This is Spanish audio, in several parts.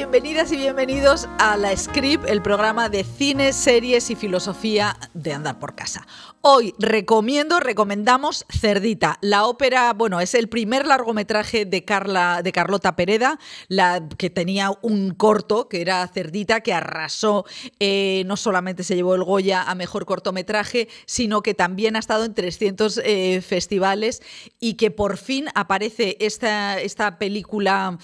bienvenidas y bienvenidos a La Script, el programa de cine, series y filosofía de andar por casa. Hoy recomiendo, recomendamos Cerdita, la ópera, bueno, es el primer largometraje de, Carla, de Carlota Pereda, la que tenía un corto que era Cerdita, que arrasó, eh, no solamente se llevó el Goya a mejor cortometraje, sino que también ha estado en 300 eh, festivales y que por fin aparece esta, esta película.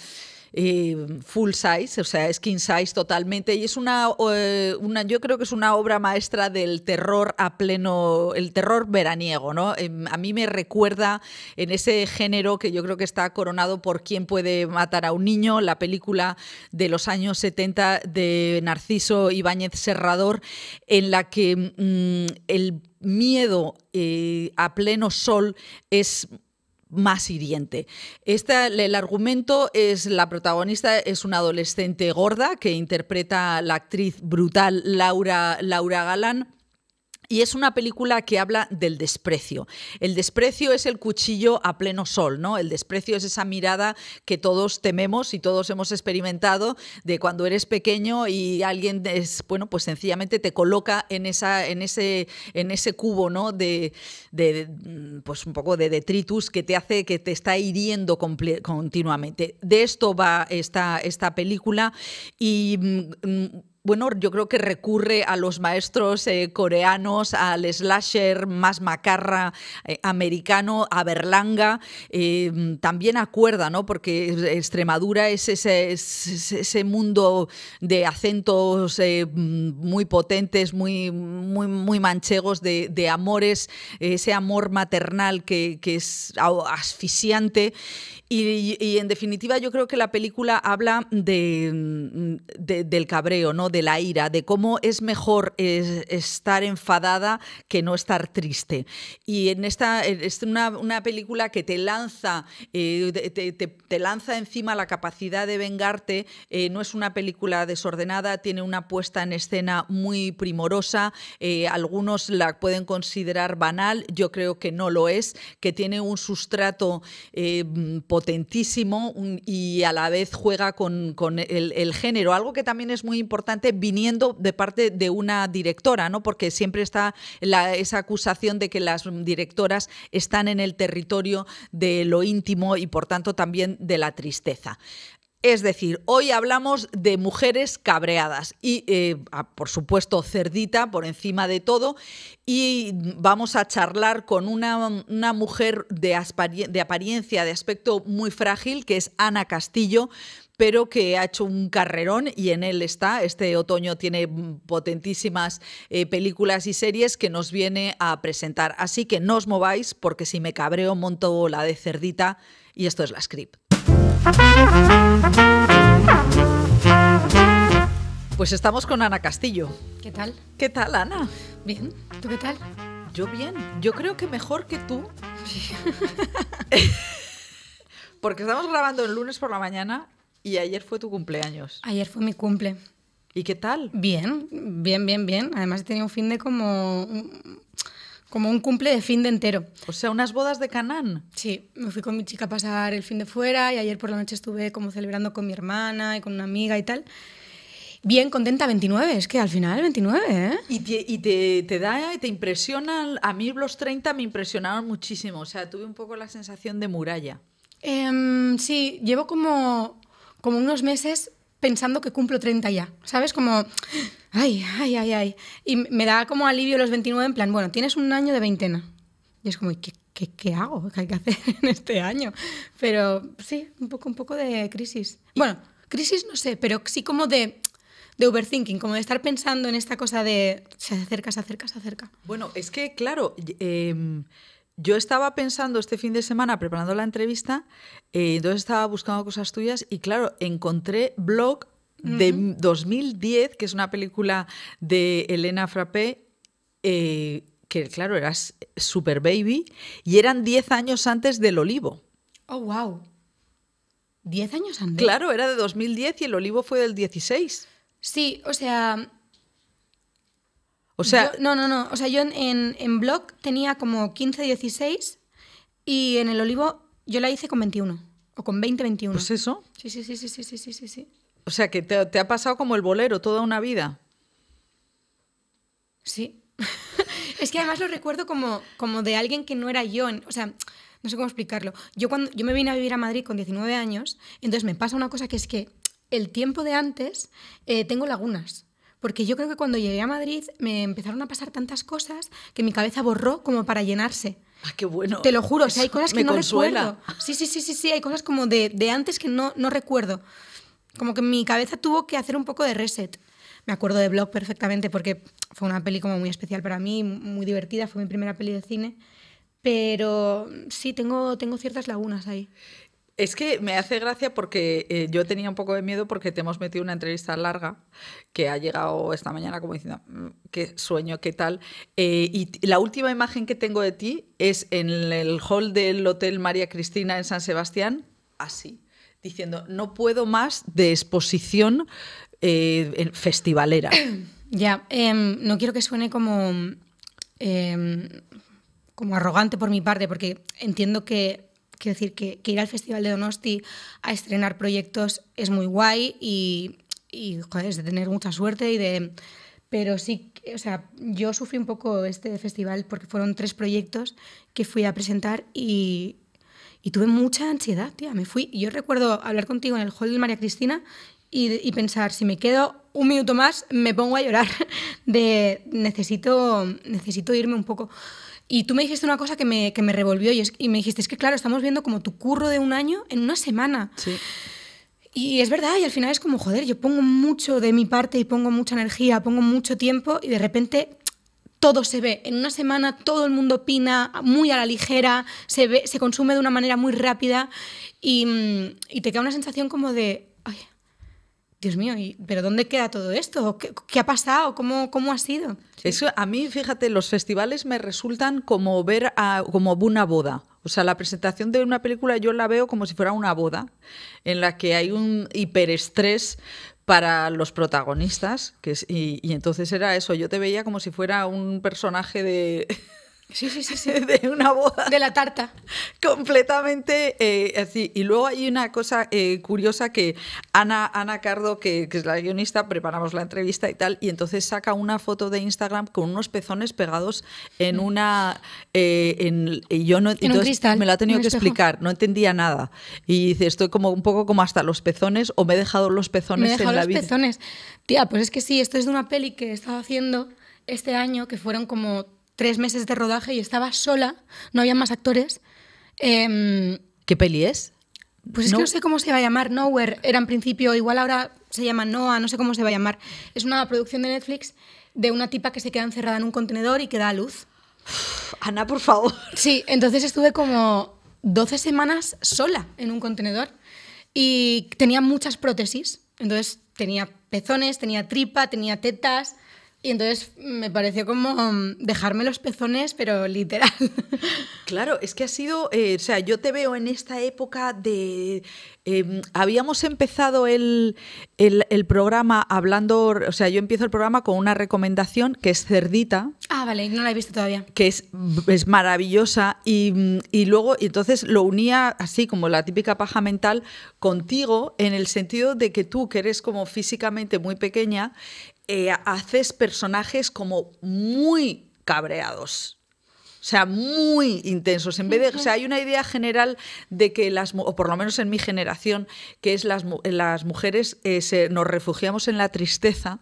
Eh, full size, o sea, skin size totalmente. Y es eh, una, yo creo que es una obra maestra del terror a pleno, el terror veraniego, ¿no? Em, a mí me recuerda en ese género que yo creo que está coronado por Quién puede matar a un niño, la película de los años 70 de Narciso Ibáñez Serrador, en la que mm, el miedo eh, a pleno sol es más hiriente. el argumento es la protagonista es una adolescente gorda que interpreta la actriz brutal Laura Galán y es una película que habla del desprecio. El desprecio es el cuchillo a pleno sol, ¿no? El desprecio es esa mirada que todos tememos y todos hemos experimentado de cuando eres pequeño y alguien es, bueno, pues sencillamente te coloca en esa, en ese, en ese cubo, ¿no? De, pues un poco de detritus que te hace, que te está hiriendo continuamente. De esto va esta, esta película y mm, mm, bueno, yo creo que recurre a los maestros eh, coreanos, al slasher más macarra eh, americano, a Berlanga, em, también acuerda, ¿no? Porque Extremadura es ese, mundo de acentos eh, muy potentes, muy, muy, muy manchegos, de, amores, ese amor maternal que, que es asfixiante y, en definitiva yo creo que la película habla mm, de, del cabreo, ¿no? de la ira, de cómo es mejor estar enfadada que no estar triste. Y en esta es una, una película que te lanza, eh, te, lanza encima la capacidad de vengarte, eh, no es una película desordenada, tiene una puesta en escena muy primorosa, eh, algunos la pueden considerar banal, yo creo que no lo es, que tiene un sustrato potentísimo y a la vez juega con, el, género, algo que también es muy importante viniendo de parte de una directora, ¿no? porque siempre está esa acusación de que las directoras están en el territorio de lo íntimo y por tanto también de la tristeza. Es decir, hoy hablamos de mujeres cabreadas y, eh, por supuesto, cerdita por encima de todo. Y vamos a charlar con una, mujer de, apariencia, de aspecto muy frágil, que es Ana Castillo, pero que ha hecho un carrerón y en él está. Este otoño tiene potentísimas eh, películas y series que nos viene a presentar. Así que no os mováis porque si me cabreo monto la de cerdita y esto es la script. Pues estamos con Ana Castillo. ¿Qué tal? ¿Qué tal, Ana? Bien. ¿Tú qué tal? Yo bien. Yo creo que mejor que tú. Porque estamos grabando el lunes por la mañana y ayer fue tu cumpleaños. Ayer fue mi cumple. ¿Y qué tal? Bien, bien, bien, bien. Además he tenido un fin de como como un cumple de fin de entero. O sea, unas bodas de Canán. Sí, me fui con mi chica a pasar el fin de fuera y ayer por la noche estuve como celebrando con mi hermana y con una amiga y tal. Bien contenta, 29, es que al final 29, ¿eh? Y te, y te, da, te impresiona, a mí los 30 me impresionaron muchísimo, o sea, tuve un poco la sensación de muralla. Em, sí, llevo como, como unos meses pensando que cumplo 30 ya, ¿sabes? Como, ay, ay, ay, ay. Y me da como alivio los 29 en plan, bueno, tienes un año de veintena. Y es como, ¿qué, qué, hago? ¿Qué hay que hacer en este año? Pero sí, un poco, un poco de crisis. Bueno, crisis no sé, pero sí como de de overthinking, como de estar pensando en esta cosa de se acerca, se acerca, se acerca. Bueno, es que, claro, em, yo estaba pensando este fin de semana preparando la entrevista, eh, entonces estaba buscando cosas tuyas y claro, encontré blog de 2010, que es una película de Elena Frappé, eh, que claro, eras super baby, y eran 10 años antes del olivo. Oh, wow. 10 años antes. Claro, era de 2010 y el olivo fue del 16. Sí, o sea, o sea... no, no, no. O sea, yo en, en, blog tenía como 15, 16 y en el olivo yo la hice con 21 o con 20, 21. ¿Es eso? Sí, sí, sí, sí, sí, sí, sí, O sea, que te, ha pasado como el bolero toda una vida. Sí. es que además lo recuerdo como, como de alguien que no era yo. o sea, no sé cómo explicarlo. Yo, cuando, yo me vine a vivir a Madrid con 19 años, entonces me pasa una cosa que es que el tiempo de antes eh, tengo lagunas porque yo creo que cuando llegué a Madrid me empezaron a pasar tantas cosas que mi cabeza borró como para llenarse. Ah, qué bueno. Te lo juro, hay cosas que no recuerdo. Sí, sí, sí, sí, sí, hay cosas como de, de antes que no, no recuerdo. Como que mi cabeza tuvo que hacer un poco de reset. Me acuerdo de Blog perfectamente porque fue una peli como muy especial para mí, muy divertida, fue mi primera peli de cine. Pero sí, tengo, tengo ciertas lagunas ahí. Es que me hace gracia porque eh, yo tenía un poco de miedo porque te hemos metido una entrevista larga que ha llegado esta mañana como diciendo, mm, qué sueño, qué tal. Eh, y la última imagen que tengo de ti es en el hall del Hotel María Cristina en San Sebastián, así, diciendo, no puedo más de exposición eh, festivalera. Ya, em, no quiero que suene como, em, como arrogante por mi parte porque entiendo que Quiero decir que, ir al Festival de Donosti a estrenar proyectos es muy guay y, joder, es de tener mucha suerte y de... Pero sí, o sea, yo sufrí un poco este festival porque fueron tres proyectos que fui a presentar y, tuve mucha ansiedad, tía. Me fui. Yo recuerdo hablar contigo en el hall de María Cristina y, y pensar, si me quedo un minuto más, me pongo a llorar. De necesito, necesito irme un poco. Y tú me dijiste una cosa que me, revolvió y, me dijiste, es que claro, estamos viendo como tu curro de un año en una semana. Sí. Y es verdad, y al final es como, joder, yo pongo mucho de mi parte y pongo mucha energía, pongo mucho tiempo y de repente todo se ve. En una semana todo el mundo opina muy a la ligera, se, ve, se consume de una manera muy rápida y, mm, y te queda una sensación como de, Dios mío, ¿y, ¿pero dónde queda todo esto? ¿Qué, ha pasado? ¿Cómo, ¿Cómo ha sido? Eso, a mí, fíjate, los festivales me resultan como ver como una boda. O sea, la presentación de una película yo la veo como si fuera una boda, en la que hay un hiperestrés para los protagonistas, y entonces era eso, yo te veía como si fuera un personaje de, Sí, sí, sí, sí. de una boda. De la tarta. Completamente eh, así. Y luego hay una cosa eh, curiosa que Ana, Cardo, que, es la guionista, preparamos la entrevista y tal, y entonces saca una foto de Instagram con unos pezones pegados en mm. una... Eh, en, y yo no, Me lo ha tenido que explicar, no entendía nada. Y dice, estoy como un poco como hasta los pezones o me he dejado los pezones me he dejado los pezones. Tía, pues es que sí, esto es de una peli que he estado haciendo este año, que fueron como tres meses de rodaje y estaba sola, no había más actores. Em, ¿Qué peli es? Pues es no. que no sé cómo se va a llamar, Nowhere era en principio, igual ahora se llama Noah, no sé cómo se va a llamar. Es una producción de Netflix de una tipa que se queda encerrada en un contenedor y que da a luz. Ana, por favor. Sí, entonces estuve como 12 semanas sola en un contenedor y tenía muchas prótesis. Entonces tenía pezones, tenía tripa, tenía tetas, y entonces me pareció como mm, dejarme los pezones, pero literal. Claro, es que ha sido, eh, o sea, yo te veo en esta época de... Em, habíamos empezado el, programa hablando, o sea, yo empiezo el programa con una recomendación que es Cerdita. Ah, vale, no la he visto todavía. Que es, maravillosa y, y luego, entonces lo unía así como la típica paja mental contigo en el sentido de que tú, que eres como físicamente muy pequeña, eh, haces personajes como muy cabreados. O sea, muy intensos. En vez de, o sea, hay una idea general de que las, o por lo menos en mi generación, que es las, las mujeres eh, se, nos refugiamos en la tristeza.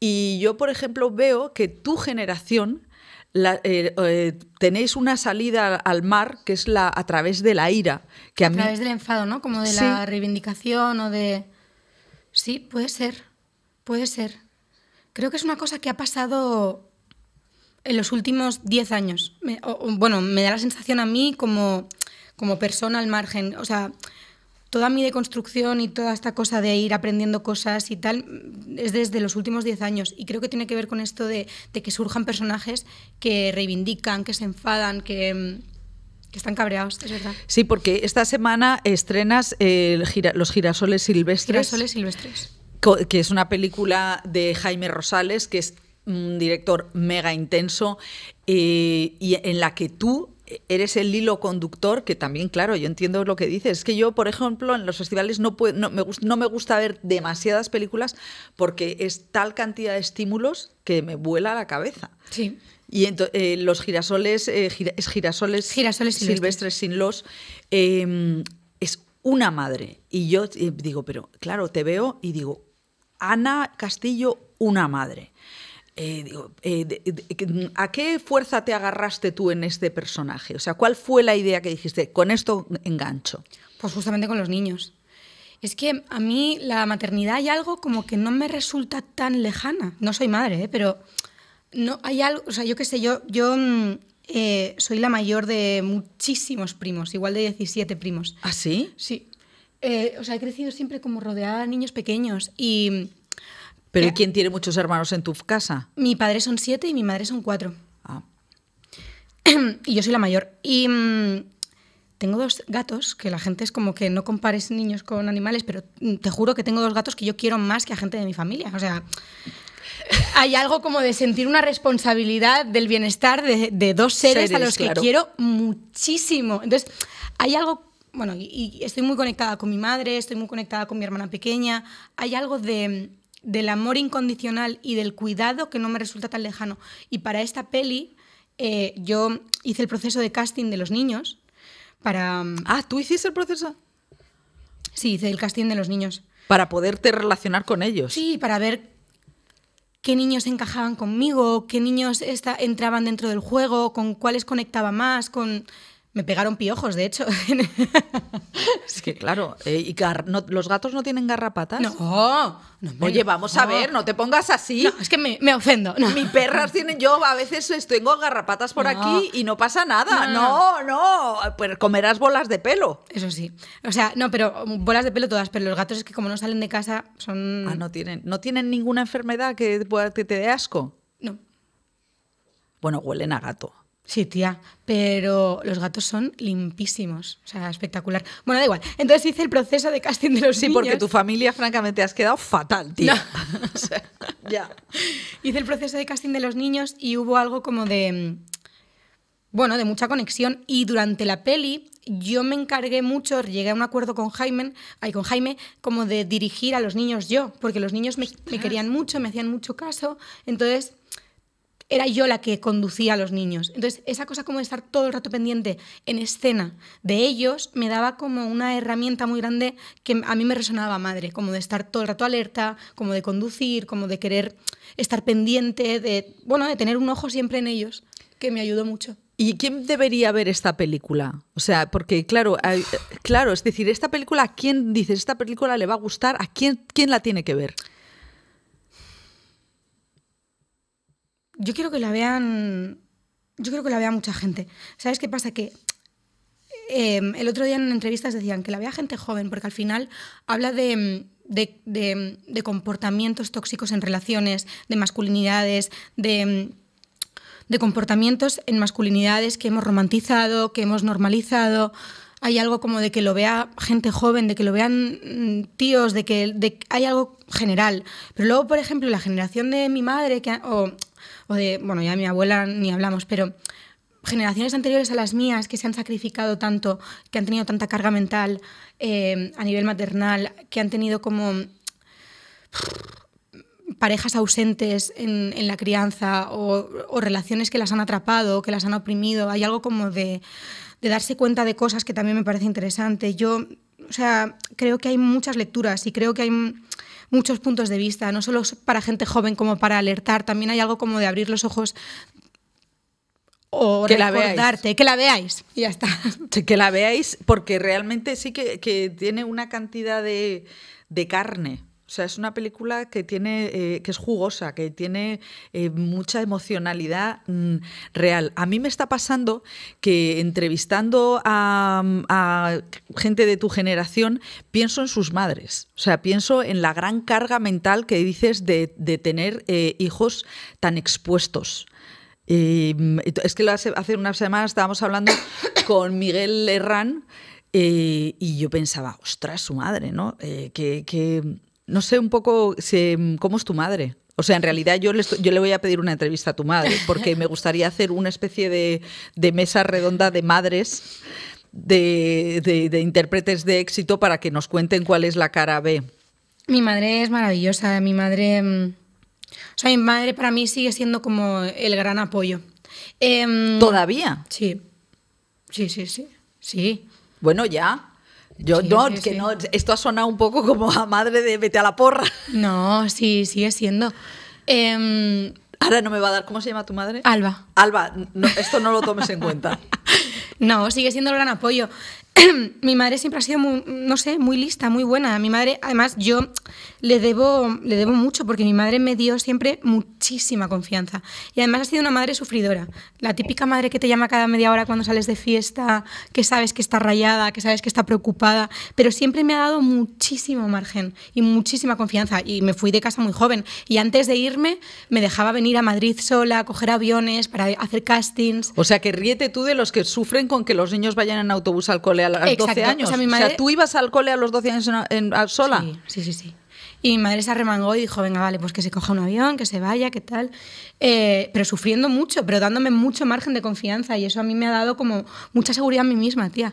Y yo, por ejemplo, veo que tu generación eh, tenéis una salida al mar que es la a través de la ira. Que a, través del enfado, ¿no? Como de la reivindicación o de... Sí, puede ser. Puede ser. Creo que es una cosa que ha pasado en los últimos 10 años. bueno, me da la sensación a mí como, como persona al margen. O sea, toda mi deconstrucción y toda esta cosa de ir aprendiendo cosas y tal es desde los últimos 10 años. Y creo que tiene que ver con esto de, de que surjan personajes que reivindican, que se enfadan, que, que están cabreados, es verdad. Sí, porque esta semana estrenas eh, Los girasoles silvestres. Girasoles silvestres que es una película de Jaime Rosales, que es un director mega intenso eh, y en la que tú eres el hilo conductor, que también, claro, yo entiendo lo que dices. Es que yo, por ejemplo, en los festivales no, me, gusta ver demasiadas películas porque es tal cantidad de estímulos que me vuela la cabeza. Sí. Y entonces eh, los girasoles, eh, es girasoles, girasoles silvestres sin los, es una madre. Y yo digo, pero claro, te veo y digo, Ana Castillo, una madre. Eh, eh, ¿A qué fuerza te agarraste tú en este personaje? O sea, ¿cuál fue la idea que dijiste? Con esto engancho. Pues justamente con los niños. Es que a mí la maternidad hay algo como que no me resulta tan lejana. No soy madre, ¿eh? pero no hay algo. O sea, yo qué sé, yo, yo mm, soy la mayor de muchísimos primos, igual de 17 primos. ¿Ah, sí? Sí. Eh, o sea, he crecido siempre como rodeada de niños pequeños y... ¿Pero ¿y eh, quién tiene muchos hermanos en tu casa? Mi padre son siete y mi madre son cuatro. Ah. y yo soy la mayor. Y mm, tengo dos gatos, que la gente es como que no compares niños con animales, pero mm, te juro que tengo dos gatos que yo quiero más que a gente de mi familia. O sea, hay algo como de sentir una responsabilidad del bienestar de, dos seres, a los que quiero muchísimo. Entonces, hay algo bueno, y, estoy muy conectada con mi madre, estoy muy conectada con mi hermana pequeña. Hay algo de, del amor incondicional y del cuidado que no me resulta tan lejano. Y para esta peli, eh, yo hice el proceso de casting de los niños para... Mm, ah, ¿tú hiciste el proceso? Sí, hice el casting de los niños. Para poderte relacionar con ellos. Sí, para ver qué niños encajaban conmigo, qué niños entraban dentro del juego, con cuáles conectaba más, con me pegaron piojos, de hecho. es que claro, eh, y ¿los gatos no tienen garrapatas? No, Oye, vamos a ver, no te pongas así. es que me, ofendo. Mi perras tienen, yo a veces tengo garrapatas por aquí y no pasa nada. No, no, pues comerás bolas de pelo. Eso sí. O sea, no, pero bolas de pelo todas, pero los gatos es que como no salen de casa son... Ah, no tienen, no tienen ninguna enfermedad que, que te dé asco. No. Bueno, huelen a gato. Sí, tía, pero los gatos son limpísimos, o sea, espectacular. Bueno, da igual. Entonces hice el proceso de casting de los niños. porque tu familia, francamente, has quedado fatal, tía. o sea, ya. Hice el proceso de casting de los niños y hubo algo como de. Mm, bueno, de mucha conexión. Y durante la peli, yo me encargué mucho, llegué a un acuerdo con Jaime, con Jaime como de dirigir a los niños yo, porque los niños me querían mucho, me hacían mucho caso. Entonces era yo la que conducía a los niños. Entonces, esa cosa como de estar todo el rato pendiente en escena de ellos me daba como una herramienta muy grande que a mí me resonaba madre, como de estar todo el rato alerta, como de conducir, como de querer estar pendiente, de, bueno, de tener un ojo siempre en ellos, que me ayudó mucho. ¿Y quién debería ver esta película? O sea, porque claro, claro, es decir, esta película, ¿a quién dices esta película le va a gustar? ¿A quién la tiene que ver? yo quiero que la vean, yo quiero que la vea mucha gente. ¿Sabes qué pasa? Que em, el otro día en entrevistas decían que la vea gente joven, porque al final habla de, comportamientos tóxicos en relaciones, de masculinidades, de comportamientos en masculinidades que hemos romantizado, que hemos normalizado. Hay algo como de que lo vea gente joven, de que lo vean mm, tíos, de que hay algo general. Pero luego, por ejemplo, la generación de mi madre que, o o de, bueno, ya mi abuela ni hablamos, pero generaciones anteriores a las mías que se han sacrificado tanto, que han tenido tanta carga mental eh, a nivel maternal, que han tenido como parejas ausentes en, la crianza o, relaciones que las han atrapado, que las han oprimido. Hay algo como de, de darse cuenta de cosas que también me parece interesante. Yo, o sea, creo que hay muchas lecturas y creo que hay muchos puntos de vista, no solo para gente joven como para alertar, también hay algo como de abrir los ojos o que recordarte, que la veáis y ya está. Que la veáis porque realmente sí que, que tiene una cantidad de, de carne. O sea, es una película que tiene, eh, que es jugosa, que tiene eh, mucha emocionalidad mm, real. A mí me está pasando que entrevistando a, gente de tu generación, pienso en sus madres. O sea, pienso en la gran carga mental que dices de, tener eh, hijos tan expuestos. Em, es que hace unas semanas estábamos hablando con Miguel Herrán. y yo pensaba, ostras, su madre, ¿no? que, no sé un poco mm, cómo es tu madre. O sea, en realidad yo le, voy a pedir una entrevista a tu madre, porque me gustaría hacer una especie de, mesa redonda de madres, de, intérpretes de éxito, para que nos cuenten cuál es la cara B. Mi madre es maravillosa, mi madre... Mm, o sea, mi madre para mí sigue siendo como el gran apoyo. Em, ¿Todavía? Sí. Sí, sí, sí. Sí. Bueno, ya. Yo no, que no, esto ha sonado un poco como a madre de vete a la porra. No, sí, sigue siendo. Em, Ahora no me va a dar, ¿cómo se llama tu madre? Alba. Alba, no, esto no lo tomes en cuenta. No, sigue siendo el gran apoyo. mi madre siempre ha sido muy, no sé, muy lista, muy buena. Mi madre, además, yo le debo, le debo mucho porque mi madre me dio siempre muchísima confianza. Y además ha sido una madre sufridora. La típica madre que te llama cada media hora cuando sales de fiesta, que sabes que está rayada, que sabes que está preocupada. Pero siempre me ha dado muchísimo margen y muchísima confianza. Y me fui de casa muy joven. Y antes de irme, me dejaba venir a Madrid sola, coger aviones para hacer castings. O sea, que ríete tú de los que sufren con que los niños vayan en autobús al colegio a los Exacto. años. O sea, tú ibas al cole a los 12 años sola. Sí, sí, sí, Y mi madre se arremangó y dijo, venga, vale, pues que se coja un avión, que se vaya, qué tal. Eh, pero sufriendo mucho, pero dándome mucho margen de confianza. Y eso a mí me ha dado como mucha seguridad a mí misma, tía.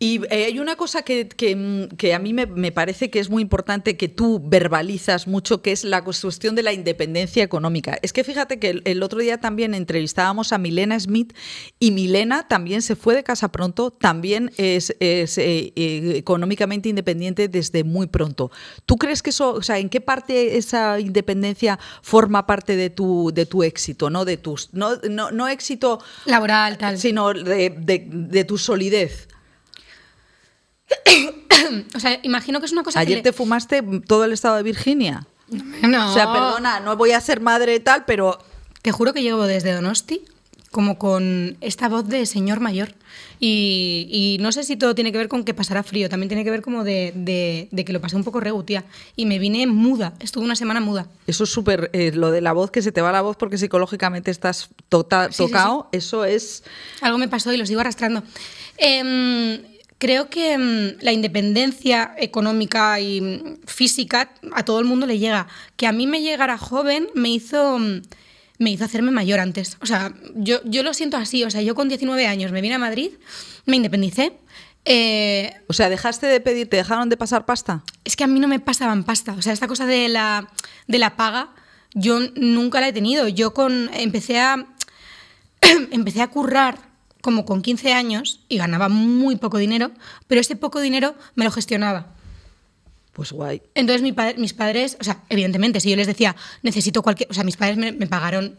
Y eh, hay una cosa que, mm, a mí me, parece que es muy importante que tú verbalizas mucho, que es la cuestión de la independencia económica. Es que fíjate que el, otro día también entrevistábamos a Milena Smith y Milena también se fue de casa pronto, también es, eh, eh, económicamente independiente desde muy pronto. ¿Tú crees que eso, o sea, en qué parte esa independencia forma parte de tu, de tu éxito, no de tus, no, éxito laboral, tal, sino de tu solidez? o sea, imagino que es una cosa Ayer te fumaste todo el estado de Virginia. No. O sea, perdona, no voy a ser madre tal, pero... Te juro que llevo desde Donosti como con esta voz de señor mayor. Y, no sé si todo tiene que ver con que pasará frío, también tiene que ver como de, que lo pasé un poco regutía. Y me vine muda, estuve una semana muda. Eso es súper, eh, lo de la voz, que se te va la voz porque psicológicamente estás tota, tocado, eso es... Algo me pasó y lo sigo arrastrando. Eh, creo que mm, la independencia económica y mm, física a todo el mundo le llega. Que a mí me llegara joven me hizo, mm, me hizo hacerme mayor antes. O sea, yo, yo lo siento así. O sea, yo con 19 años me vine a Madrid, me independicé. Eh, o sea, dejaste de pedirte, te dejaron de pasar pasta. Es que a mí no me pasaban pasta. O sea, esta cosa de la, de la paga, yo nunca la he tenido. Yo con, empecé a empecé a currar como con 15 años y ganaba muy poco dinero, pero ese poco dinero me lo gestionaba. Pues guay. Entonces mis padres, o sea, evidentemente, si yo les decía, necesito cualquier, o sea, mis padres me, pagaron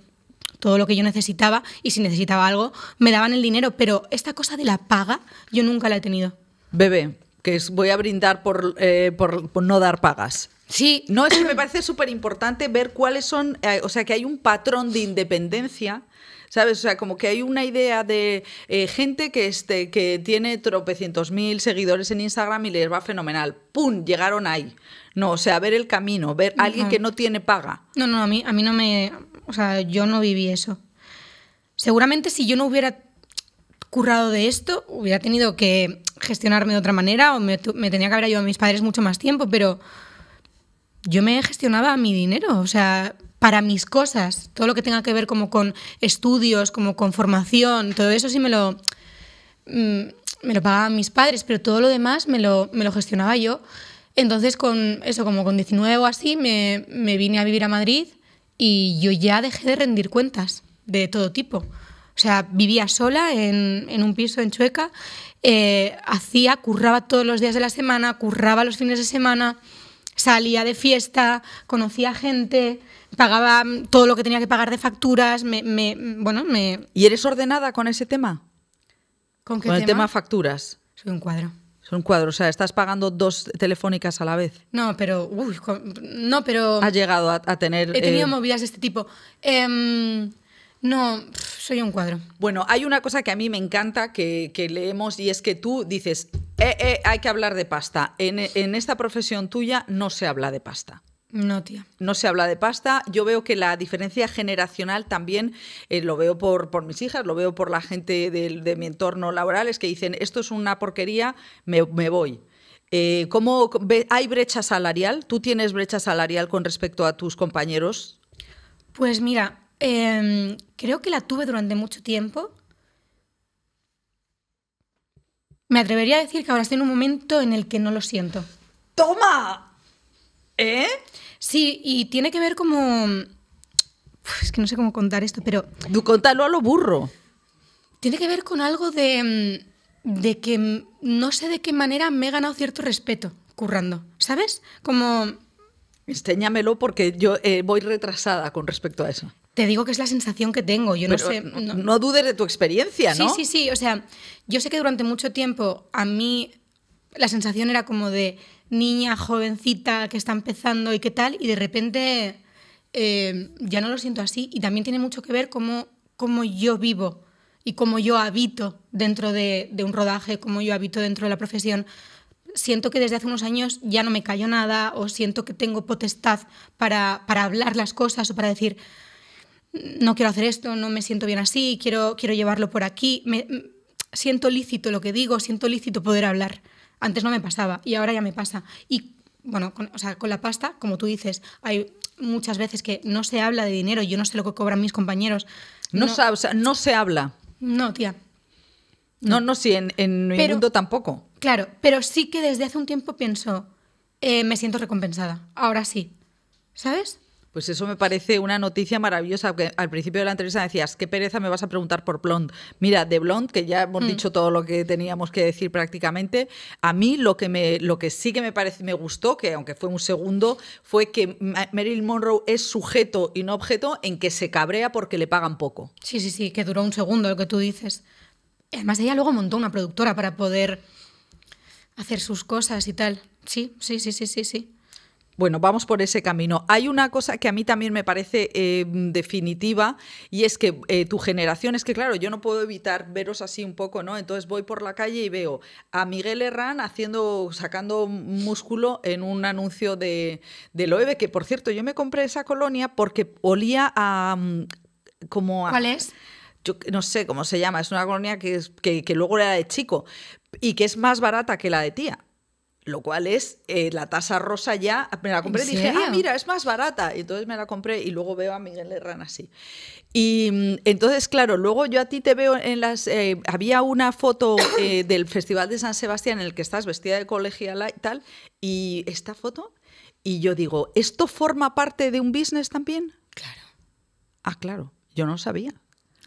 todo lo que yo necesitaba y si necesitaba algo, me daban el dinero, pero esta cosa de la paga yo nunca la he tenido. Bebé, que es, voy a brindar por, eh, por, no dar pagas. Sí. No, es que me parece súper importante ver cuáles son, eh, o sea, que hay un patrón de independencia ¿sabes? O sea, como que hay una idea de eh, gente que, este, que tiene tropecientos mil seguidores en Instagram y les va fenomenal. ¡Pum! Llegaron ahí. No, o sea, ver el camino, ver a alguien que no tiene paga. No, no, a mí, a mí no me... O sea, yo no viví eso. Seguramente si yo no hubiera currado de esto, hubiera tenido que gestionarme de otra manera o me, me tenía que haber ayudado a mis padres mucho más tiempo, pero yo me gestionaba mi dinero, o sea, para mis cosas, todo lo que tenga que ver como con estudios, como con formación, todo eso sí me lo, mm, me lo pagaban mis padres, pero todo lo demás me lo, gestionaba yo. Entonces, con eso, como con 19 o así, me, vine a vivir a Madrid y yo ya dejé de rendir cuentas de todo tipo. O sea, vivía sola en, un piso en Chueca, eh, hacía, curraba todos los días de la semana, curraba los fines de semana salía de fiesta, conocía gente, pagaba mm, todo lo que tenía que pagar de facturas, me, mm, bueno, me... ¿Y eres ordenada con ese tema? ¿Con qué con el tema facturas. Soy un cuadro. Soy un cuadro, o sea, estás pagando dos telefónicas a la vez. No, pero. no, pero. Has llegado a, tener. He tenido eh, movidas de este tipo. Em, no, soy un cuadro. Bueno, hay una cosa que a mí me encanta que, leemos y es que tú dices, eh, eh, hay que hablar de pasta. En, esta profesión tuya no se habla de pasta. No, tía. No se habla de pasta. Yo veo que la diferencia generacional también, eh, lo veo por, mis hijas, lo veo por la gente de, mi entorno laboral, es que dicen, esto es una porquería, me, me voy. Eh, ¿cómo, ¿Hay brecha salarial? ¿Tú tienes brecha salarial con respecto a tus compañeros? Pues mira, Em, creo que la tuve durante mucho tiempo. Me atrevería a decir que ahora estoy en un momento en el que no lo siento. ¡Toma! ¿Eh? Sí, y tiene que ver como... es que no sé cómo contar esto, pero... Tú contalo a lo burro. Tiene que ver con algo de... Mm, de que mm, no sé de qué manera me he ganado cierto respeto currando, ¿sabes? Como... Enséñamelo porque yo eh, voy retrasada con respecto a eso. Te digo que es la sensación que tengo, yo no sé... No, no, dudes de tu experiencia, ¿no? Sí, sí, sí, o sea, yo sé que durante mucho tiempo a mí la sensación era como de niña, jovencita, que está empezando y qué tal, y de repente eh, ya no lo siento así, y también tiene mucho que ver cómo, cómo yo vivo y cómo yo habito dentro de, un rodaje, cómo yo habito dentro de la profesión siento que desde hace unos años ya no me callo nada o siento que tengo potestad para, para, hablar las cosas o para decir, no quiero hacer esto, no me siento bien así, quiero, quiero llevarlo por aquí. Me, siento lícito lo que digo, siento lícito poder hablar. Antes no me pasaba y ahora ya me pasa. Y bueno, con, o sea, con la pasta, como tú dices, hay muchas veces que no se habla de dinero, yo no sé lo que cobran mis compañeros. No, no se habla. No, tía. No, no, sí, en, en mi mundo tampoco. Claro, pero sí que desde hace un tiempo pienso, eh, me siento recompensada, ahora sí. ¿Sabes? Pues eso me parece una noticia maravillosa, que al principio de la entrevista decías, qué pereza me vas a preguntar por Blond. Mira, de Blond, que ya hemos mm. dicho todo lo que teníamos que decir prácticamente, a mí lo que, me, lo que sí que me, parece, me gustó, que aunque fue un segundo, fue que Marilyn Monroe es sujeto y no objeto en que se cabrea porque le pagan poco. Sí, sí, sí, que duró un segundo lo que tú dices. Además, ella luego montó una productora para poder hacer sus cosas y tal. Sí, sí, sí, sí, sí, sí. Bueno, vamos por ese camino. Hay una cosa que a mí también me parece eh, definitiva y es que eh, tu generación, es que claro, yo no puedo evitar veros así un poco, ¿no? Entonces voy por la calle y veo a Miguel Herrán haciendo, sacando músculo en un anuncio de, de Loewe, e, que por cierto, yo me compré esa colonia porque olía a... Mm, como a, ¿Cuál es? Yo no sé cómo se llama, es una colonia que, es, que luego era de chico y que es más barata que la de tía lo cual es eh, la tasa rosa ya. Me la compré y dije, ah, mira, es más barata. Y entonces me la compré y luego veo a Miguel Herrán así. Y mm, entonces, claro, luego yo a ti te veo en las... Eh, había una foto eh, del Festival de San Sebastián en el que estás vestida de colegiala y tal, y esta foto, y yo digo, ¿esto forma parte de un business también? Claro. Ah, claro, yo no sabía.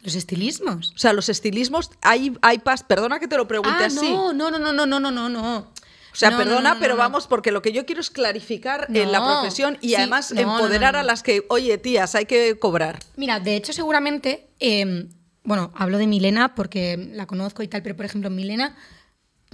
Los estilismos. O sea, los estilismos, hay, hay perdona que te lo pregunte ah, así. No, no, no, no, no, no, no, no. O sea, perdona, pero vamos, porque lo que yo quiero es clarificar en la profesión y además empoderar a las que, oye, tías, hay que cobrar. Mira, de hecho, seguramente, eh, bueno, hablo de Milena porque la conozco y tal, pero por ejemplo, Milena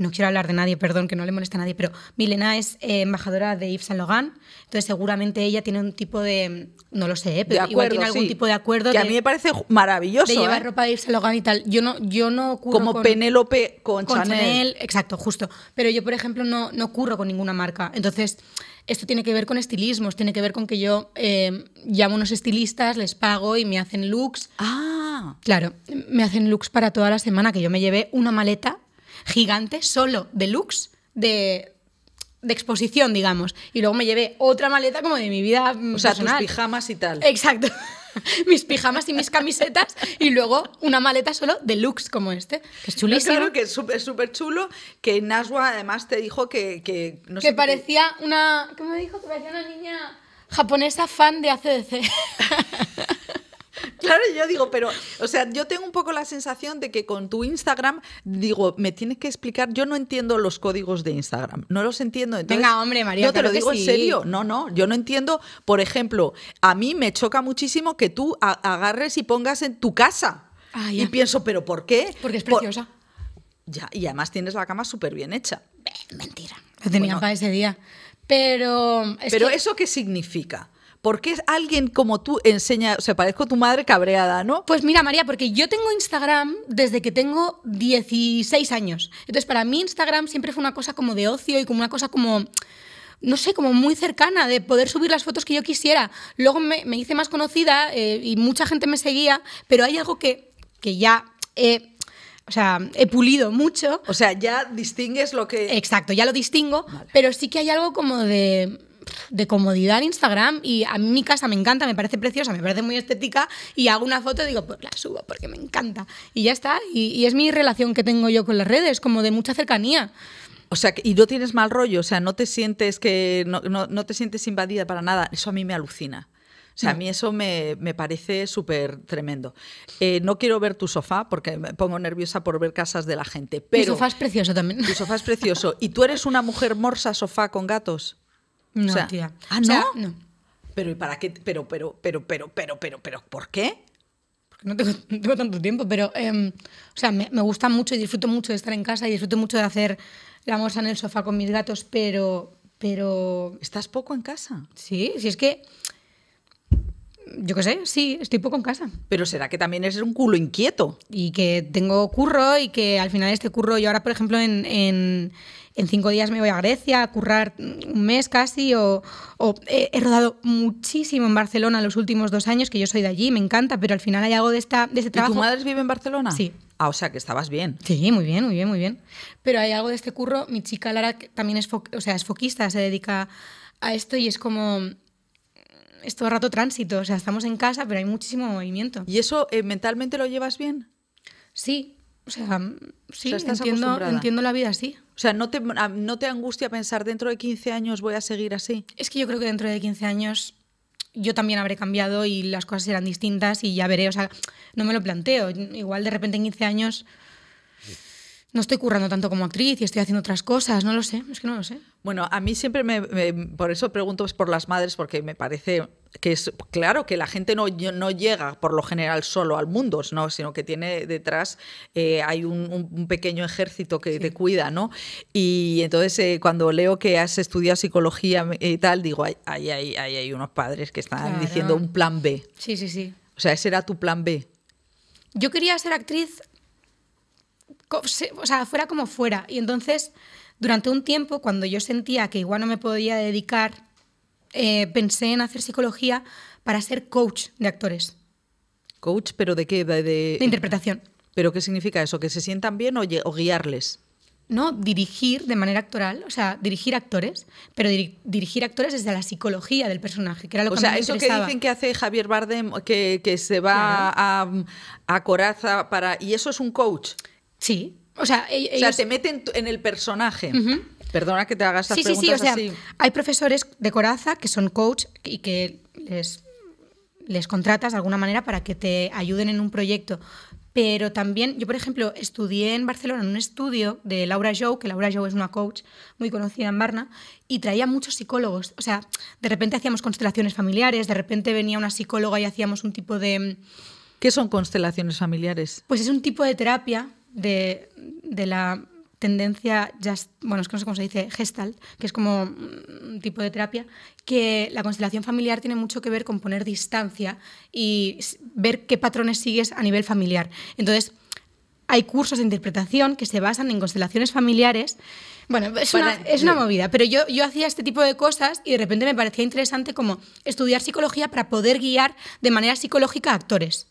no quiero hablar de nadie, perdón, que no le molesta a nadie, pero Milena es eh, embajadora de Yves Saint Laurent, entonces seguramente ella tiene un tipo de, no lo sé, eh, pero igual tiene algún tipo de acuerdo. Que a mí me parece maravilloso. De llevar ¿eh? ropa de Yves Saint Laurent y tal. Yo no, yo no Como Penélope con, con Chanel. Exacto, justo. Pero yo, por ejemplo, no, no curro con ninguna marca. Entonces, esto tiene que ver con estilismos, tiene que ver con que yo llamo a unos estilistas, les pago y me hacen looks. Ah. Claro, me hacen looks para toda la semana, que yo me llevé una maleta gigante solo, de de, de exposición, digamos. Y luego me llevé otra maleta como de mi vida O mm, sea, tus pijamas y tal. Exacto. mis pijamas y mis camisetas y luego una maleta solo de looks como este. Que es chulísimo. que es súper, súper chulo. Que Naswa además te dijo que... Que, parecía una... ¿Cómo me dijo? Que parecía una niña japonesa fan de ACDC. Claro, yo digo, pero, o sea, yo tengo un poco la sensación de que con tu Instagram, digo, me tienes que explicar, yo no entiendo los códigos de Instagram, no los entiendo. Venga, hombre, María. No, te lo digo en serio, no, no, yo no entiendo, por ejemplo, a mí me choca muchísimo que tú agarres y pongas en tu casa. Ah, y pienso, ¿pero por qué? Porque es preciosa. Ya, y además tienes la cama súper bien hecha. Mentira. Lo tenía ese día. Pero. pero eso qué significa? ¿por qué alguien como tú enseña, o sea, parezco tu madre cabreada, ¿no? Pues mira, María, porque yo tengo Instagram desde que tengo 16 años. Entonces, para mí Instagram siempre fue una cosa como de ocio y como una cosa como no sé, como muy cercana, de poder subir las fotos que yo quisiera. Luego me, hice más conocida eh, y mucha gente me seguía, pero hay algo que, que ya he, o sea, he pulido mucho. O sea, ya distingues lo que... Exacto, ya lo distingo, pero sí que hay algo como de de comodidad en Instagram y a mi casa me encanta, me parece preciosa, me parece muy estética y hago una foto y digo, pues la subo porque me encanta. Y ya está, y, es mi relación que tengo yo con las redes, como de mucha cercanía. O sea, y no tienes mal rollo, o sea, no te sientes que no, te sientes invadida para nada, eso a mí me alucina. O sea, a mí eso me, parece súper tremendo. Eh, no quiero ver tu sofá porque me pongo nerviosa por ver casas de la gente. Pero tu sofá es precioso también. Tu sofá es precioso. ¿Y tú eres una mujer morsa sofá con gatos? No, tía. Ah, no. Pero ¿y para qué? Pero, pero, pero, pero, pero, pero, pero, ¿por qué? Porque no tengo, tanto tiempo, pero, em, o sea, me, gusta mucho y disfruto mucho de estar en casa y disfruto mucho de hacer la morsa en el sofá con mis gatos, pero, pero. ¿Estás poco en casa? Sí, si es que. Yo qué sé, sí, estoy poco en casa. Pero será que también eres un culo inquieto. Y que tengo curro y que al final este curro, yo ahora, por ejemplo, en en cinco días me voy a Grecia a currar un mes casi, o, eh, he, rodado muchísimo en Barcelona los últimos dos años, que yo soy de allí, me encanta, pero al final hay algo de, esta, este trabajo. ¿Y tu madre vive en Barcelona? Sí. Ah, o sea que estabas bien. Sí, muy bien, muy bien, muy bien. Pero hay algo de este curro, mi chica Lara también es, o sea, es foquista, se dedica a esto y es como es todo rato tránsito, o sea, estamos en casa, pero hay muchísimo movimiento. ¿Y eso eh, mentalmente lo llevas bien? Sí, o sea, mm, sí, entiendo, la vida así. O sea, ¿no te, ¿no te angustia pensar dentro de 15 años voy a seguir así? Es que yo creo que dentro de 15 años yo también habré cambiado y las cosas serán distintas y ya veré. O sea, no me lo planteo. Igual de repente en 15 años no estoy currando tanto como actriz y estoy haciendo otras cosas, no lo sé, es que no lo sé. Bueno, a mí siempre me, por eso pregunto por las madres porque me parece que es claro que la gente no, no llega por lo general solo al mundo, ¿no? sino que tiene detrás eh, hay un, pequeño ejército que te cuida, ¿no? Y entonces eh, cuando leo que has estudiado psicología y tal, digo, ahí hay, hay, unos padres que están diciendo un plan B. Sí, sí, sí. O sea, ese era tu plan B. Yo quería ser actriz o sea, fuera como fuera. Y entonces, durante un tiempo, cuando yo sentía que igual no me podía dedicar, eh, pensé en hacer psicología para ser coach de actores. ¿Coach, pero de qué? De, de... interpretación. ¿Pero qué significa eso? ¿Que se sientan bien o, o, guiarles? No, dirigir de manera actoral, o sea, dirigir actores, pero dirigir actores desde la psicología del personaje, que era lo que O sea, eso que dicen que hace Javier Bardem, que, que se va a, a Coraza para. ¿Y eso es un coach? Sí. O sea, ellos... o sea te meten en el personaje. Perdona que te hagas estas sí, sí, sí, o sea, Hay profesores de coraza que son coach y que les, les contratas de alguna manera para que te ayuden en un proyecto. Pero también, yo por ejemplo, estudié en Barcelona en un estudio de Laura Joe, que Laura Joe es una coach muy conocida en Barna, y traía muchos psicólogos. O sea, de repente hacíamos constelaciones familiares, de repente venía una psicóloga y hacíamos un tipo de... ¿Qué son constelaciones familiares? Pues es un tipo de terapia de, la tendencia, bueno, es que no sé cómo se dice, gestal, que es como un tipo de terapia, que la constelación familiar tiene mucho que ver con poner distancia y ver qué patrones sigues a nivel familiar. Entonces, hay cursos de interpretación que se basan en constelaciones familiares. Bueno, es, una, movida, pero yo, yo hacía este tipo de cosas y de repente me parecía interesante como estudiar psicología para poder guiar de manera psicológica a actores.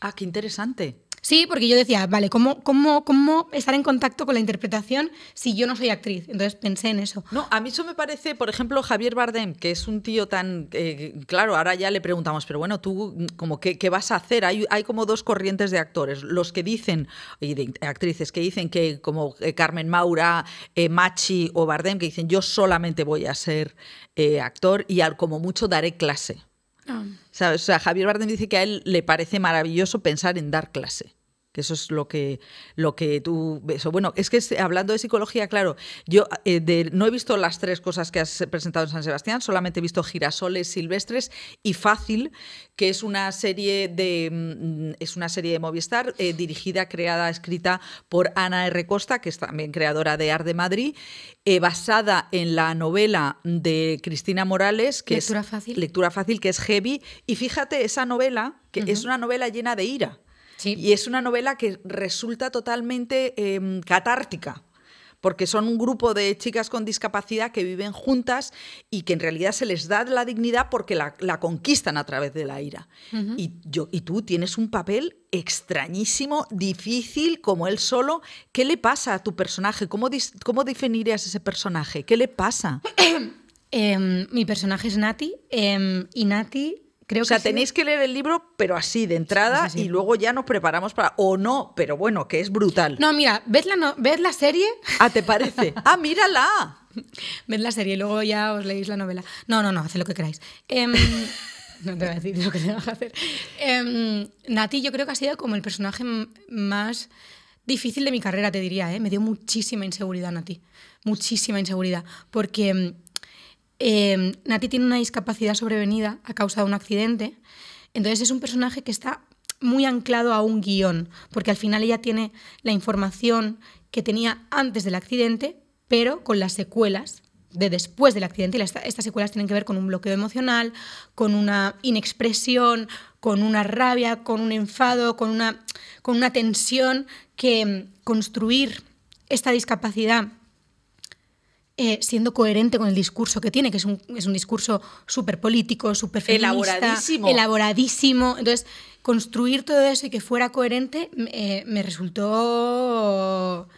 Ah, qué interesante. Sí, porque yo decía, vale, ¿cómo, cómo, cómo estar en contacto con la interpretación si yo no soy actriz? Entonces pensé en eso. No, a mí eso me parece, por ejemplo, Javier Bardem, que es un tío tan. Eh, claro, ahora ya le preguntamos, pero bueno, tú, como ¿qué, vas a hacer? Hay, hay como dos corrientes de actores. Los que dicen, y de actrices que dicen que, como eh, Carmen Maura, eh, Machi o Bardem, que dicen, yo solamente voy a ser actor y al, como mucho daré clase. Ah. O sea, Javier Bardem dice que a él le parece maravilloso pensar en dar clase que eso es lo que, lo que tú ves. Bueno, es que hablando de psicología, claro, yo eh, no he visto las tres cosas que has presentado en San Sebastián, solamente he visto Girasoles Silvestres y Fácil, que es una serie de, mm, es una serie de Movistar eh, dirigida, creada, escrita por Ana R. Costa, que es también creadora de Art de Madrid, eh, basada en la novela de Cristina Morales, que es fácil. lectura fácil, que es heavy. Y fíjate, esa novela, que es una novela llena de ira. Y es una novela que resulta totalmente em, catártica porque son un grupo de chicas con discapacidad que viven juntas y que en realidad se les da la dignidad porque la, conquistan a través de la ira. y, yo, y tú tienes un papel extrañísimo, difícil, como él solo. ¿Qué le pasa a tu personaje? ¿Cómo, cómo definirías ese personaje? ¿Qué le pasa? Em, mi personaje es Nati em, y Nati o sea, que tenéis que leer el libro, pero así de entrada, y luego ya nos preparamos para. O no, pero bueno, que es brutal. No, mira, ved la, no, la serie. Ah, ¿te parece? ¡Ah, mírala! ved la serie y luego ya os leéis la novela. No, no, no, haced lo que queráis. Em, no te voy a decir lo que te que hacer. Em, Nati, yo creo que ha sido como el personaje más difícil de mi carrera, te diría, ¿eh? Me dio muchísima inseguridad, Nati. Muchísima inseguridad. Porque em, Em, Nati tiene una discapacidad sobrevenida a causa de un accidente, entonces es un personaje que está muy anclado a un guión, porque al final ella tiene la información que tenía antes del accidente, pero con las secuelas de después del accidente. Y estas secuelas tienen que ver con un bloqueo emocional, con una inexpresión, con una rabia, con un enfado, con una, con una tensión que em, construir esta discapacidad eh, siendo coherente con el discurso que tiene, que es un, discurso súper político, súper elaboradísimo. Entonces, construir todo eso y que fuera coherente eh, me resultó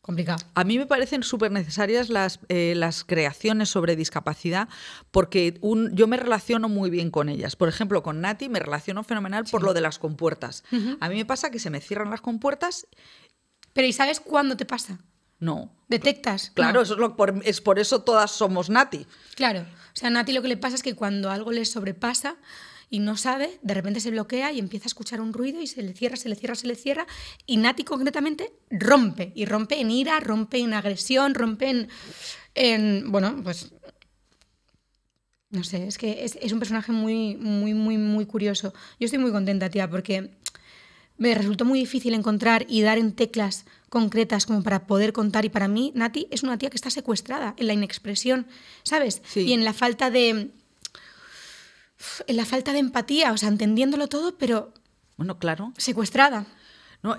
complicado. A mí me parecen súper necesarias las, eh, las creaciones sobre discapacidad porque yo me relaciono muy bien con ellas. Por ejemplo, con Nati me relaciono fenomenal por lo de las compuertas. A mí me pasa que se me cierran las compuertas. Pero ¿y sabes cuándo te pasa? No. ¿Detectas? Claro, eso es, por, eso todas somos Nati. Claro. O sea, Nati lo que le pasa es que cuando algo le sobrepasa y no sabe, de repente se bloquea y empieza a escuchar un ruido y se le cierra, se le cierra, se le cierra. Y Nati concretamente rompe. Y rompe en ira, rompe en agresión, rompe en. bueno, pues. No sé, es que es, es un personaje muy, muy, muy, muy curioso. Yo estoy muy contenta, tía, porque me resultó muy difícil encontrar y dar en teclas concretas como para poder contar y para mí Nati es una tía que está secuestrada en la inexpresión, ¿sabes? Y en la falta de en la falta de empatía, o sea, entendiéndolo todo, pero bueno, claro. Secuestrada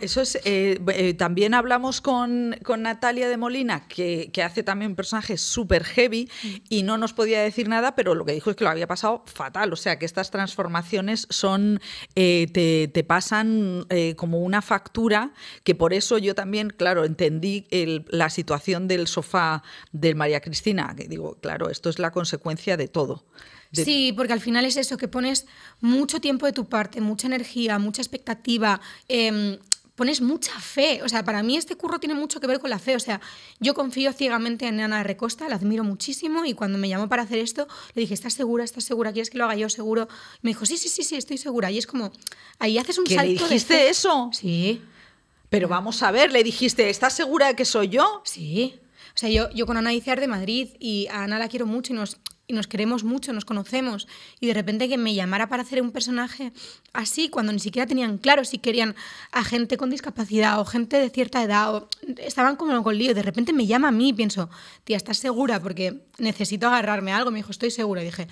eso es. Eh, eh, también hablamos con, Natalia de Molina, que, hace también un personaje súper heavy mm. y no nos podía decir nada, pero lo que dijo es que lo había pasado fatal. O sea, que estas transformaciones son. Eh, te, pasan como una factura, que por eso yo también, claro, entendí la situación del sofá de María Cristina, que digo, claro, esto es la consecuencia de todo. Sí, porque al final es eso, que pones mucho tiempo de tu parte, mucha energía, mucha expectativa. Em, pones mucha fe. O sea, para mí este curro tiene mucho que ver con la fe. O sea, yo confío ciegamente en Ana Recosta, la admiro muchísimo y cuando me llamó para hacer esto, le dije, ¿estás segura? ¿Estás segura? ¿Quieres que lo haga yo seguro? me dijo, sí, sí, sí, sí, estoy segura. Y es como, ahí haces un salto. ¿Le dijiste eso? Sí. Pero vamos a ver, le dijiste, ¿estás segura de que soy yo? Sí. O sea, yo, yo con Ana Iciar de Madrid y a Ana la quiero mucho y nos y nos queremos mucho, nos conocemos, y de repente que me llamara para hacer un personaje así, cuando ni siquiera tenían claro si querían a gente con discapacidad o gente de cierta edad, o estaban como con lío, de repente me llama a mí y pienso, tía, ¿estás segura? Porque necesito agarrarme algo, me dijo, estoy segura, y dije,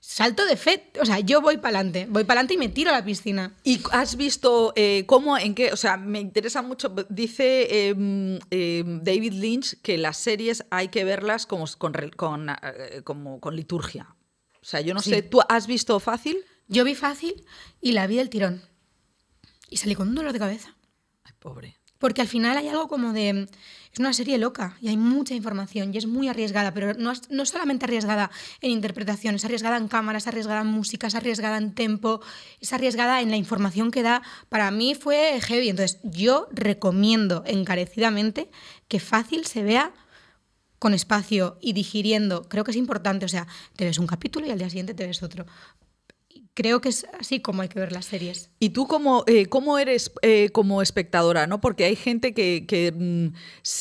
salto de fe, o sea, yo voy para adelante, voy para adelante y me tiro a la piscina. ¿Y has visto eh, cómo, en qué, o sea, me interesa mucho, dice em, em, David Lynch que las series hay que verlas como eh, con, liturgia. O sea, yo no sé, ¿tú has visto fácil? Yo vi fácil y la vi del tirón. Y salí con un dolor de cabeza. Ay, pobre. Porque al final hay algo como de... Es una serie loca y hay mucha información y es muy arriesgada, pero no, solamente arriesgada en interpretación, es arriesgada en cámaras, es arriesgada en música, es arriesgada en tempo, es arriesgada en la información que da. Para mí fue heavy, entonces yo recomiendo encarecidamente que fácil se vea con espacio y digiriendo, creo que es importante, o sea, te ves un capítulo y al día siguiente te ves otro creo que es así como hay que ver las series. ¿Y tú cómo, eh, cómo eres eh, como espectadora? ¿no? Porque hay gente que, mm,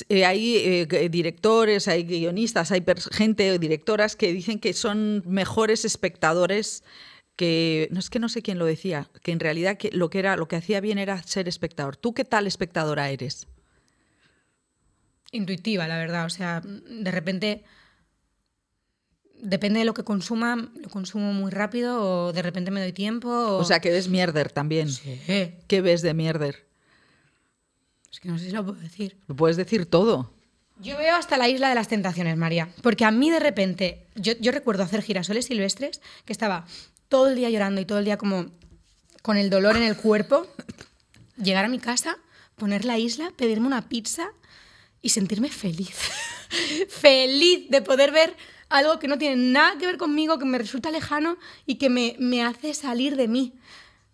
eh, hay directores, hay guionistas, hay gente, directoras que dicen que son mejores espectadores que no es que no sé quién lo decía, que en realidad que lo que era lo que hacía bien era ser espectador. ¿Tú qué tal espectadora eres? Intuitiva, la verdad, o sea, de repente depende de lo que consuma, lo consumo muy rápido o de repente me doy tiempo. O, sea, que ves mierder también. ¿Qué ves de mierder? Es que no sé si lo puedo decir. Lo puedes decir todo. Yo veo hasta la isla de las tentaciones, María. Porque a mí de repente, yo, yo recuerdo hacer girasoles silvestres, que estaba todo el día llorando y todo el día como con el dolor en el cuerpo, llegar a mi casa, poner la isla, pedirme una pizza y sentirme feliz. feliz de poder ver algo que no tiene nada que ver conmigo, que me resulta lejano y que me, me hace salir de mí.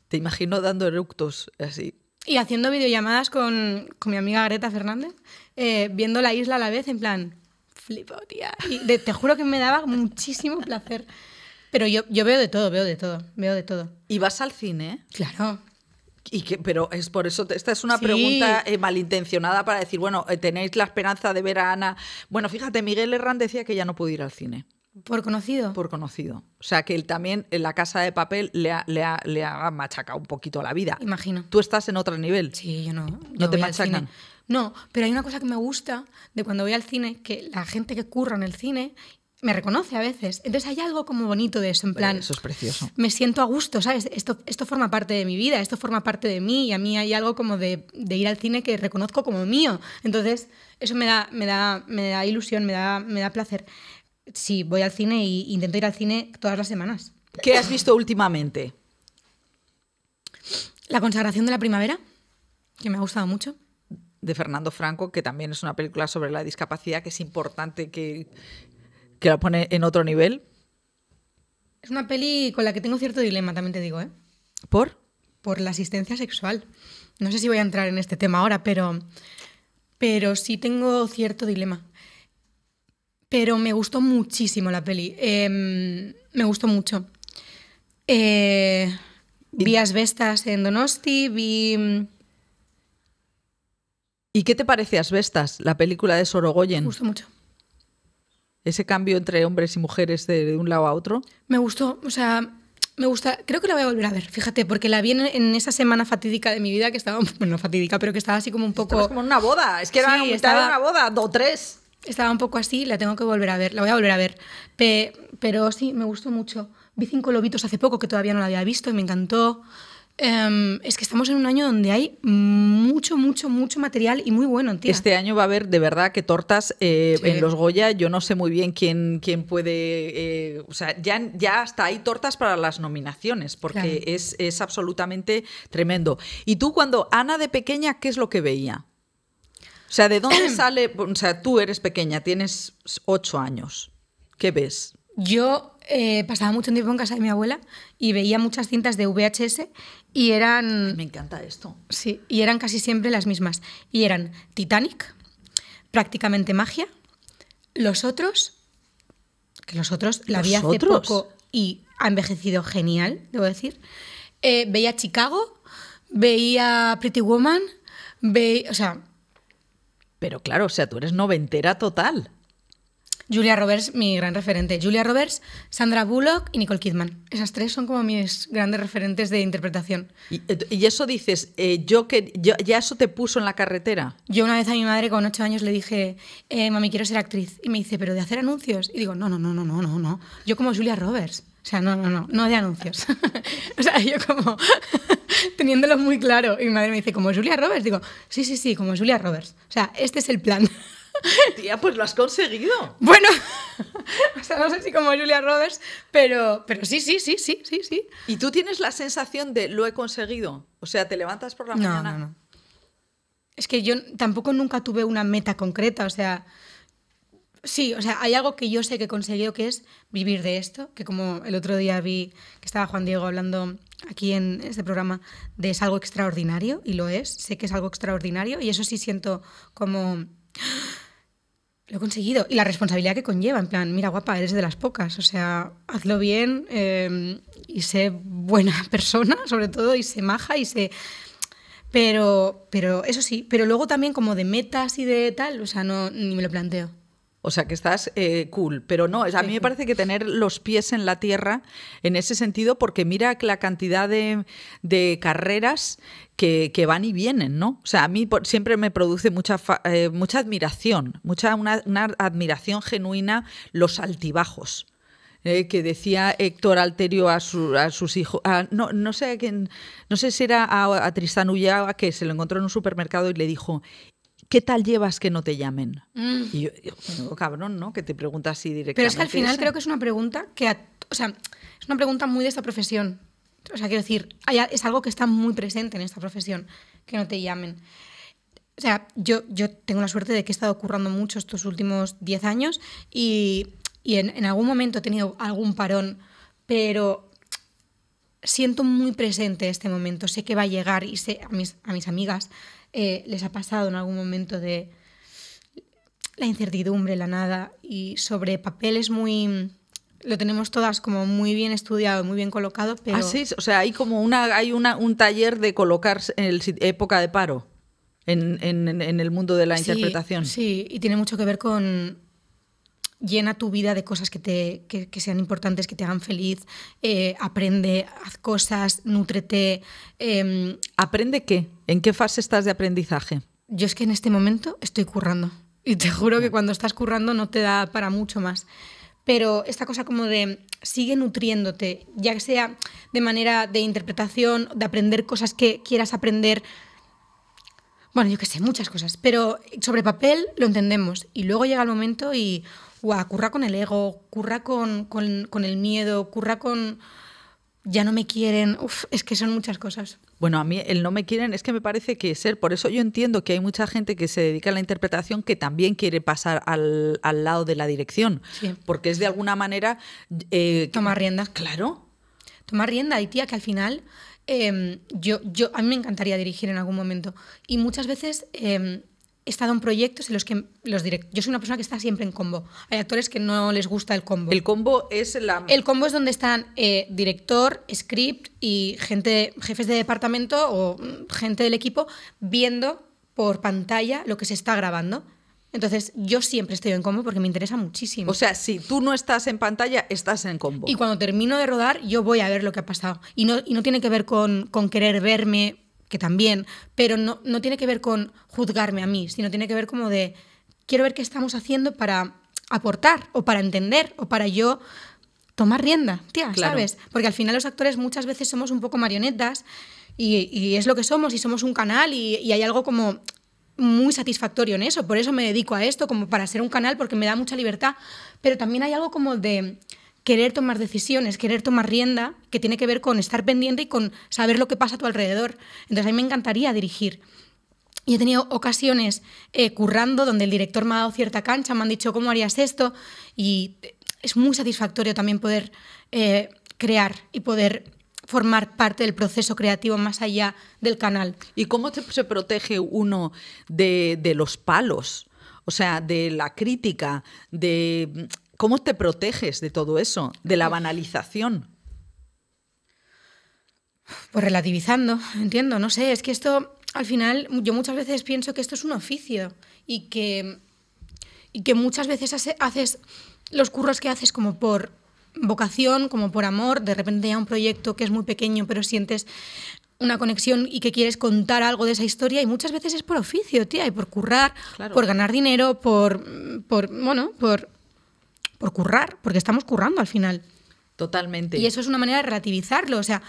Te imagino dando eructos así. Y haciendo videollamadas con, con mi amiga Greta Fernández, eh, viendo la isla a la vez, en plan, flipo, tía. Y te juro que me daba muchísimo placer. Pero yo, yo veo de todo, veo de todo, veo de todo. ¿Y vas al cine? Claro que, pero es por eso, esta es una pregunta eh, malintencionada para decir, bueno, eh, ¿tenéis la esperanza de ver a Ana? Bueno, fíjate, Miguel Herrán decía que ya no pudo ir al cine. Por conocido. Por conocido. O sea, que él también en la casa de papel le ha, le, machacado un poquito la vida. Imagino. Tú estás en otro nivel. Sí, yo no. No te machacan. No, pero hay una cosa que me gusta de cuando voy al cine, que la gente que curra en el cine me reconoce a veces. Entonces hay algo como bonito de eso, en plan... Eso es precioso. Me siento a gusto, ¿sabes? Esto, esto forma parte de mi vida, esto forma parte de mí y a mí hay algo como de, ir al cine que reconozco como mío. Entonces eso me da, me da, da ilusión, me da, me da placer. Sí, voy al cine e intento ir al cine todas las semanas. ¿Qué has visto últimamente? La consagración de la primavera, que me ha gustado mucho de Fernando Franco, que también es una película sobre la discapacidad, que es importante que, que la pone en otro nivel. Es una peli con la que tengo cierto dilema, también te digo, ¿eh? ¿Por? Por la asistencia sexual. No sé si voy a entrar en este tema ahora, pero, pero sí tengo cierto dilema. Pero me gustó muchísimo la peli. Em, me gustó mucho. Eh, vi Asbestas en Donosti, vi... Mm, ¿Y qué te parece Asbestas, la película de Sorogoyen? Me gustó mucho ese cambio entre hombres y mujeres de, un lado a otro. Me gustó, o sea, me gusta, creo que la voy a volver a ver, fíjate, porque la vi en, esa semana fatídica de mi vida que estaba, bueno, no fatídica, pero que estaba así como un poco... como una boda, es que era estaba, una boda, dos, tres. Estaba un poco así, la tengo que volver a ver, la voy a volver a ver, pero sí, me gustó mucho. Vi Cinco Lobitos hace poco que todavía no la había visto y me encantó. Em, es que estamos en un año donde hay mucho, mucho, mucho material y muy bueno. Este año va a haber de verdad que tortas eh, en los Goya. Yo no sé muy bien quién, quién puede. Eh, o sea, ya, ya hasta hay tortas para las nominaciones, porque es, es absolutamente tremendo. ¿Y tú, cuando Ana de pequeña, qué es lo que veía? O sea, ¿de dónde sale? O sea, tú eres pequeña, tienes ocho años. ¿Qué ves? Yo eh, pasaba mucho tiempo en casa de mi abuela y veía muchas cintas de VHS y eran... Me encanta esto. Sí, y eran casi siempre las mismas. Y eran Titanic, prácticamente magia, los otros, que los otros la vi hace poco y ha envejecido genial, debo decir. Eh, veía Chicago, veía Pretty Woman, veía... O sea... Pero claro, o sea, tú eres noventera total. Julia Roberts, mi gran referente. Julia Roberts, Sandra Bullock y Nicole Kidman. Esas tres son como mis grandes referentes de interpretación. Y, eh, eso dices, eh, yo que ya eso te puso en la carretera. Yo una vez a mi madre con ocho años le dije, eh, mami, quiero ser actriz. Y me dice, pero de hacer anuncios. Y digo, no, no, no, no, no, no, no. Yo como Julia Roberts. O sea, no, no, no, no de anuncios. o sea, yo como teniéndolo muy claro. Y mi madre me dice, como Julia Roberts. Digo, sí, sí, sí, como Julia Roberts. O sea, este es el plan. Tía, pues lo has conseguido. Bueno, no sé si como Julia Roberts, pero, pero sí, sí, sí, sí, sí, sí. ¿Y tú tienes la sensación de lo he conseguido? O sea, ¿te levantas por la mañana? No, no. Es que yo tampoco nunca tuve una meta concreta, o sea, sí, o sea, hay algo que yo sé que he conseguido que es vivir de esto, que como el otro día vi que estaba Juan Diego hablando aquí en este programa de es algo extraordinario y lo es, sé que es algo extraordinario y eso sí siento como lo he conseguido. Y la responsabilidad que conlleva, en plan, mira, guapa, eres de las pocas. O sea, hazlo bien em, y sé buena persona, sobre todo, y sé maja y sé... Pero, pero eso sí, pero luego también como de metas y de tal, o sea, no, ni me lo planteo. O sea, que estás eh, cool. Pero no, a mí me parece que tener los pies en la tierra en ese sentido, porque mira la cantidad de, carreras que, van y vienen, ¿no? O sea, a mí siempre me produce mucha, eh, mucha admiración, mucha, una, admiración genuina los altibajos. Eh, que decía Héctor Alterio a, sus hijos, no, sé quién, no sé si era a, a Tristán que se lo encontró en un supermercado y le dijo, ¿qué tal llevas que no te llamen? Mm. cabrón, ¿no? Que te pregunta así directamente. Pero es que al final creo que es una pregunta que, o sea, es una pregunta muy de esta profesión. O sea, quiero decir, es algo que está muy presente en esta profesión, que no te llamen. O sea, yo, yo tengo la suerte de que he estado currando mucho estos últimos 10 años y, y en, en algún momento he tenido algún parón, pero siento muy presente este momento, sé que va a llegar y sé a mis, amigas eh, les ha pasado en algún momento de la incertidumbre, la nada, y sobre papeles muy... Lo tenemos todas como muy bien estudiado, muy bien colocado, pero... Ah, sí, o sea, hay como una, hay una, un taller de colocar en época de paro en, el mundo de la interpretación. Sí, y tiene mucho que ver con, llena tu vida de cosas que, te, que, sean importantes, que te hagan feliz, eh, aprende, haz cosas, nútrete. Em, ¿Aprende qué? ¿En qué fase estás de aprendizaje? Yo es que en este momento estoy currando. Y te juro que cuando estás currando no te da para mucho más. Pero esta cosa como de sigue nutriéndote, ya que sea de manera de interpretación, de aprender cosas que quieras aprender, bueno, yo qué sé, muchas cosas, pero sobre papel lo entendemos y luego llega el momento y, curra con el ego, curra con, el miedo, curra con ya no me quieren. Uf, es que son muchas cosas. Bueno, a mí el no me quieren es que me parece que ser, por eso yo entiendo que hay mucha gente que se dedica a la interpretación que también quiere pasar al, lado de la dirección, porque es de alguna manera... Eh, Tomar rienda. Claro. Tomar rienda y tía, que al final em, yo, yo, a mí me encantaría dirigir en algún momento y muchas veces... Em, he estado en proyectos en los que los direct... yo soy una persona que está siempre en combo. Hay actores que no les gusta el combo. El combo es la... El combo es donde están eh, director, script y gente, jefes de departamento o mm, gente del equipo viendo por pantalla lo que se está grabando. Entonces, yo siempre estoy en combo porque me interesa muchísimo. O sea, si tú no estás en pantalla, estás en combo. Y cuando termino de rodar, yo voy a ver lo que ha pasado. Y no, y no tiene que ver con, con querer verme que también, pero no, no tiene que ver con juzgarme a mí, sino tiene que ver como de, quiero ver qué estamos haciendo para aportar o para entender o para yo tomar rienda, tía, ¿sabes? Porque al final los actores muchas veces somos un poco marionetas y, es lo que somos y somos un canal y, hay algo como muy satisfactorio en eso, por eso me dedico a esto como para ser un canal porque me da mucha libertad, pero también hay algo como de querer tomar decisiones, querer tomar rienda, que tiene que ver con estar pendiente y con saber lo que pasa a tu alrededor. Entonces a mí me encantaría dirigir. Y he tenido ocasiones eh, currando donde el director me ha dado cierta cancha, me han dicho cómo harías esto y eh, es muy satisfactorio también poder eh, crear y poder formar parte del proceso creativo más allá del canal. ¿Y cómo se protege uno de, de los palos? O sea, de la crítica, de ¿Cómo te proteges de todo eso, de la banalización? Pues relativizando, entiendo, no sé, es que esto, al final, yo muchas veces pienso que esto es un oficio y que, y que muchas veces haces los curros que haces como por vocación, como por amor, de repente ya un proyecto que es muy pequeño, pero sientes una conexión y que quieres contar algo de esa historia y muchas veces es por oficio, tía, y por currar, por ganar dinero, por, por, bueno, por por currar, porque estamos currando al final. Totalmente. Y eso es una manera de relativizarlo, o sea,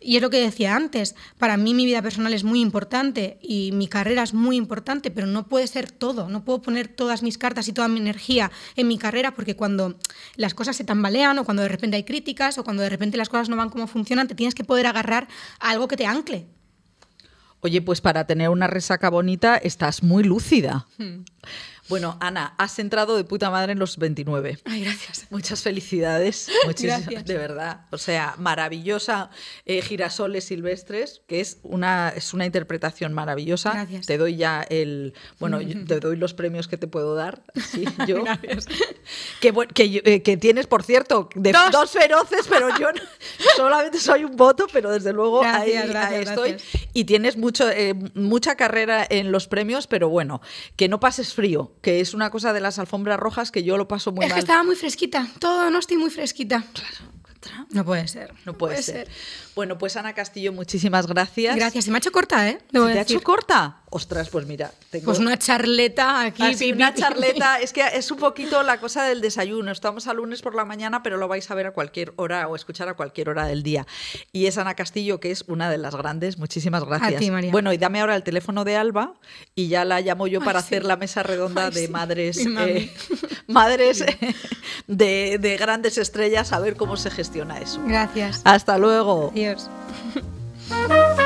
y es lo que decía antes, para mí mi vida personal es muy importante y mi carrera es muy importante, pero no puede ser todo, no puedo poner todas mis cartas y toda mi energía en mi carrera porque cuando las cosas se tambalean o cuando de repente hay críticas o cuando de repente las cosas no van como funcionan, te tienes que poder agarrar a algo que te ancle. Oye, pues para tener una resaca bonita estás muy lúcida. Hmm. Bueno, Ana, has entrado de puta madre en los 29. Muchas felicidades. Muchísimas, de verdad. O sea, maravillosa eh, Girasoles Silvestres, que es una, es una interpretación maravillosa. Te doy ya el. Bueno, te doy los premios que te puedo dar. Sí, yo. Eh, que, tienes, por cierto, de dos. feroces, pero yo solamente soy un voto, pero desde luego ahí, estoy. Y tienes mucho, eh, mucha carrera en los premios, pero bueno, que no pases frío, que es una cosa de las alfombras rojas que yo lo paso muy mal. Es que estaba muy fresquita, todo no estoy muy fresquita. No puede ser. No, puede, ser. Bueno, pues Ana Castillo, muchísimas gracias. Gracias. Se me ha hecho corta, ¿eh? te ha hecho corta? ostras, pues mira, tengo... Pues una charleta aquí. Ah, una charleta, es que es un poquito la cosa del desayuno. Estamos a lunes por la mañana, pero lo vais a ver a cualquier hora o escuchar a cualquier hora del día. Y es Ana Castillo, que es una de las grandes. Muchísimas gracias. Bueno, y dame ahora el teléfono de Alba y ya la llamo yo para hacer la mesa redonda de madres, eh, madres eh, de, de grandes estrellas, a ver cómo se gestiona eso. Gracias. Hasta luego. Adiós.